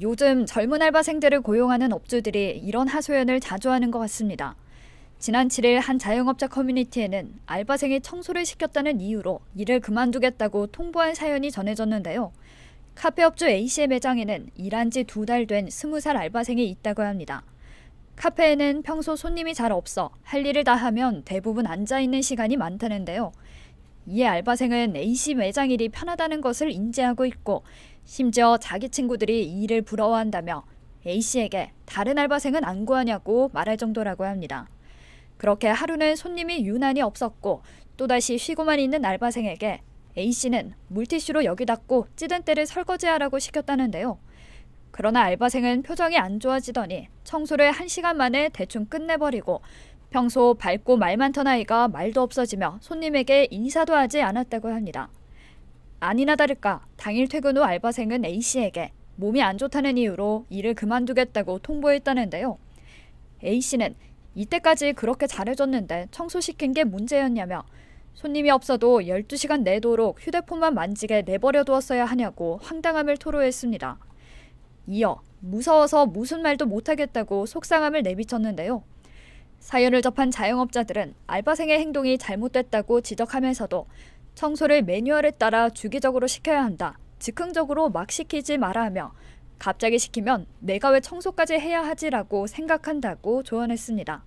요즘 젊은 알바생들을 고용하는 업주들이 이런 하소연을 자주 하는 것 같습니다. 지난 7일 한 자영업자 커뮤니티에는 알바생이 청소를 시켰다는 이유로 일을 그만두겠다고 통보한 사연이 전해졌는데요. 카페업주 A씨의 매장에는 일한 지 두 달 된 20살 알바생이 있다고 합니다. 카페에는 평소 손님이 잘 없어 할 일을 다 하면 대부분 앉아있는 시간이 많다는데요. 이에 알바생은 A씨 매장 일이 편하다는 것을 인지하고 있고 심지어 자기 친구들이 이 일을 부러워한다며 A씨에게 다른 알바생은 안 구하냐고 말할 정도라고 합니다. 그렇게 하루는 손님이 유난히 없었고 또다시 쉬고만 있는 알바생에게 A씨는 물티슈로 여기 닦고 찌든 때를 설거지하라고 시켰다는데요. 그러나 알바생은 표정이 안 좋아지더니 청소를 한시간 만에 대충 끝내버리고 평소 밝고 말 많던 아이가 말도 없어지며 손님에게 인사도 하지 않았다고 합니다. 아니나 다를까 당일 퇴근 후 알바생은 A씨에게 몸이 안 좋다는 이유로 일을 그만두겠다고 통보했다는데요. A씨는 이때까지 그렇게 잘해줬는데 청소시킨 게 문제였냐며 손님이 없어도 12시간 내도록 휴대폰만 만지게 내버려 두었어야 하냐고 황당함을 토로했습니다. 이어 무서워서 무슨 말도 못하겠다고 속상함을 내비쳤는데요. 사연을 접한 자영업자들은 알바생의 행동이 잘못됐다고 지적하면서도 청소를 매뉴얼에 따라 주기적으로 시켜야 한다. 즉흥적으로 막 시키지 말아 하며 갑자기 시키면 내가 왜 청소까지 해야 하지라고 생각한다고 조언했습니다.